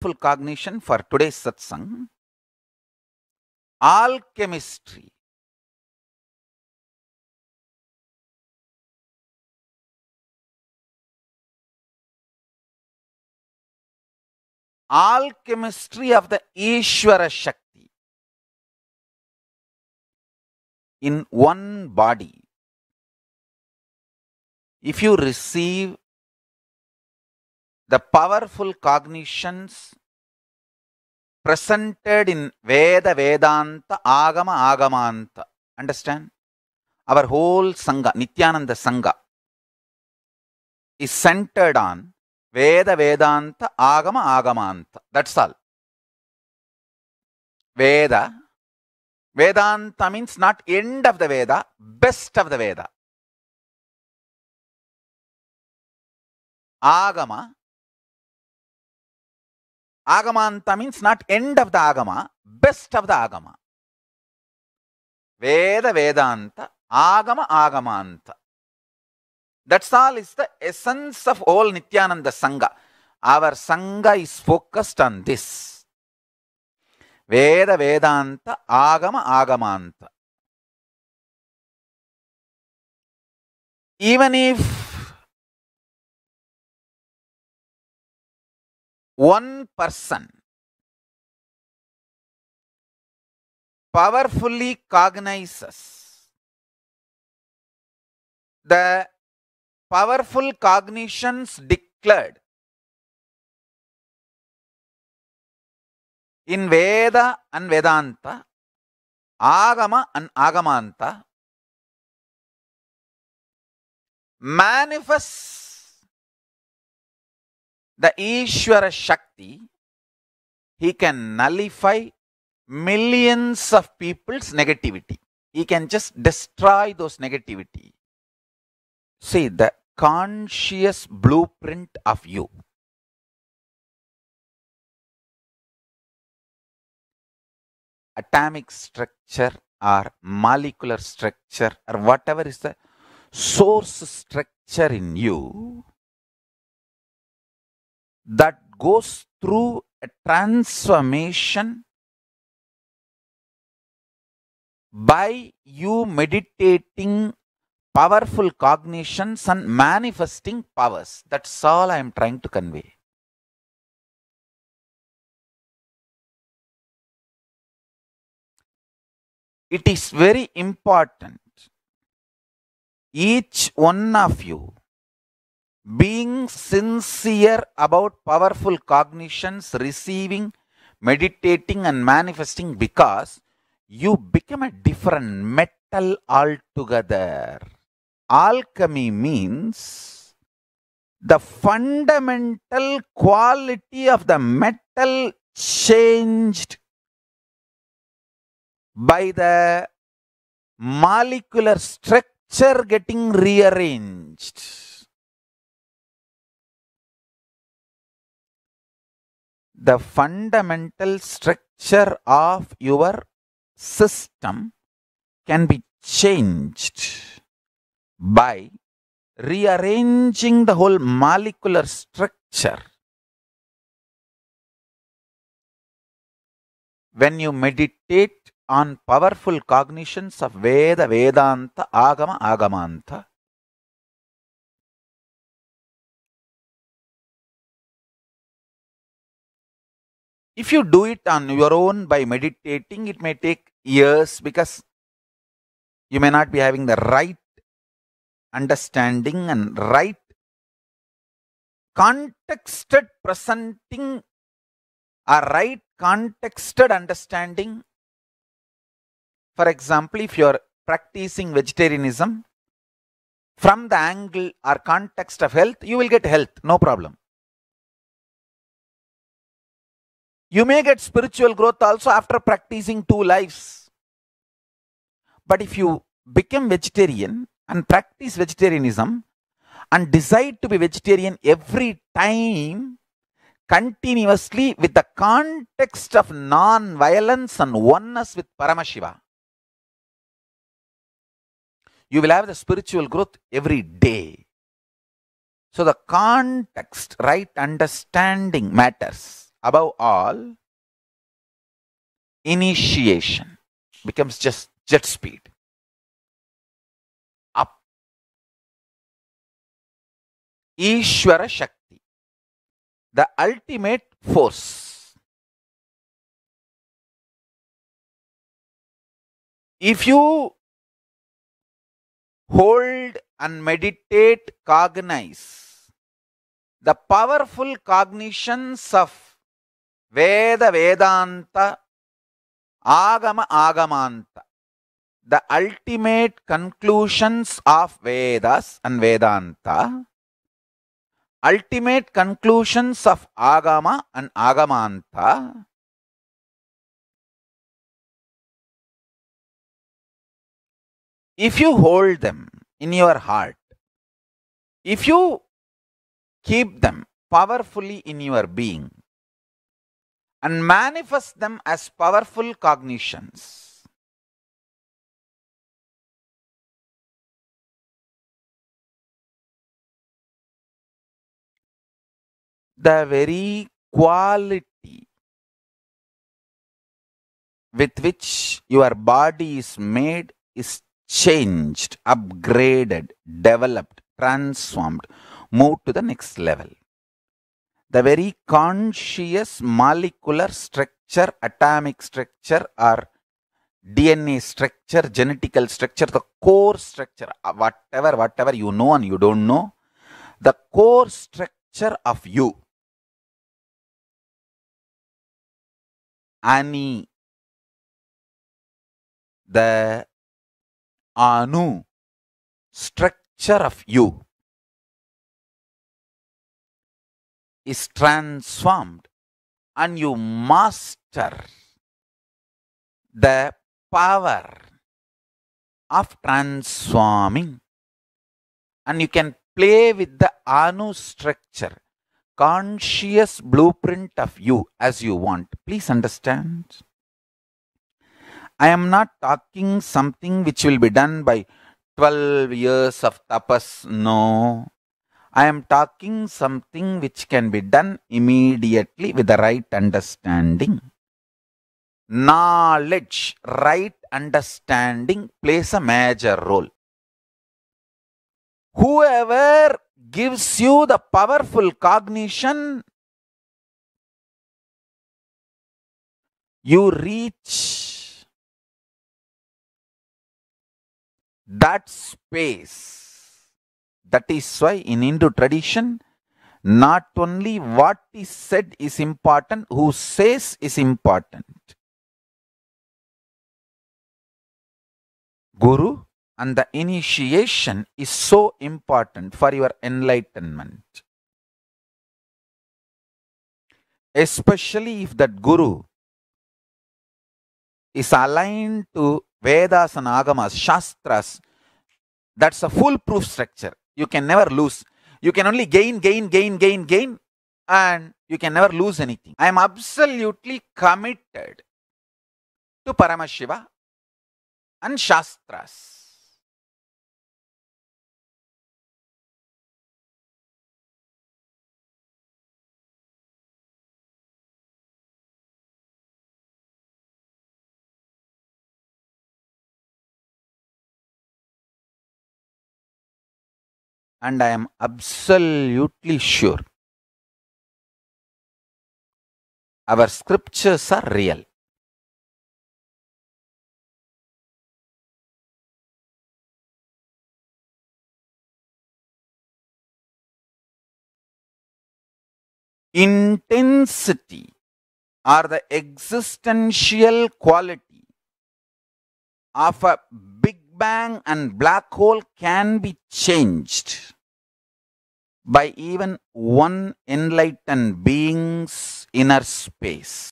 helpful cognition for today's satsang. All chemistry all chemistry of the Ishvara Shakti in one body. If you receive the powerful cognitions presented in Veda, Vedanta, Agama, Agamanta. Understand? Our whole Sangha, Nityananda Sangha, is centered on Veda, Vedanta, Agama, Agamanta. That's all. Veda, Vedanta means not end of the Veda, best of the Veda. Agama Agamanta means not end of the Agama, best of the Agama. Veda Vedanta, Agama Agamanta. That's all is the essence of all Nityananda Sangha. Our Sangha is focused on this. Veda Vedanta, Agama Agamanta. Even if one person powerfully cognizes the powerful cognitions declared in Veda and Vedanta, Agama and Agamanta manifests the Ishvara Shakti, he can nullify millions of people's negativity. He can just destroy those negativity. See, the conscious blueprint of you. Atomic structure or molecular structure or whatever is the source structure in you that goes through a transformation by you meditating powerful cognitions and manifesting powers. That's all I am trying to convey. It is very important each one of you being sincere about powerful cognitions, receiving, meditating, and manifesting because you become a different metal altogether. Alchemy means the fundamental quality of the metal changed by the molecular structure getting rearranged. the fundamental structure of your system can be changed by rearranging the whole molecular structure. When you meditate on powerful cognitions of Veda, Vedanta, Agama, Agamanta, If you do it on your own by meditating, it may take years because you may not be having the right understanding and right contexted presenting a right contexted understanding for example if you are practicing vegetarianism from the angle or context of health you will get health no problem You may get spiritual growth also after practicing two lives. But if you become vegetarian and practice vegetarianism and decide to be vegetarian every time, continuously with the context of non-violence and oneness with Paramashiva, you will have the spiritual growth every day. So the context, right understanding matters above all, initiation becomes just jet speed. Up. Ishvara Shakti, the ultimate force. If you hold and meditate, cognize the powerful cognitions of Veda Vedanta Agama Agamanta. the ultimate conclusions of Vedas and Vedanta, ultimate conclusions of Agama and Agamanta, if you hold them in your heart, if you keep them powerfully in your being, and manifest them as powerful cognitions. The very quality with which your body is made is changed, upgraded, developed, transformed, moved to the next level the very conscious molecular structure, atomic structure, or DNA structure, genetical structure, the core structure, uh, whatever, whatever you know and you don't know, the core structure of you. Ani, the Anu structure of you is transformed and you master the power of transforming and you can play with the anu structure conscious blueprint of you as you want please understand i am not talking something which will be done by 12 years of tapas no I am talking something which can be done immediately with the right understanding. Knowledge, right understanding plays a major role. Whoever gives you the powerful cognition, you reach that space that is why in Hindu tradition, not only what is said is important, who says is important. Guru and the initiation is so important for your enlightenment. Especially if that Guru is aligned to Vedas and Agamas, Shastras, that's a foolproof structure. You can never lose. You can only gain, gain, gain, gain, gain, and you can never lose anything. I am absolutely committed to Paramashiva and Shastras. and I am absolutely sure our scriptures are real. Intensity are the existential quality of a big Bang and black hole can be changed by even one enlightened being's inner space.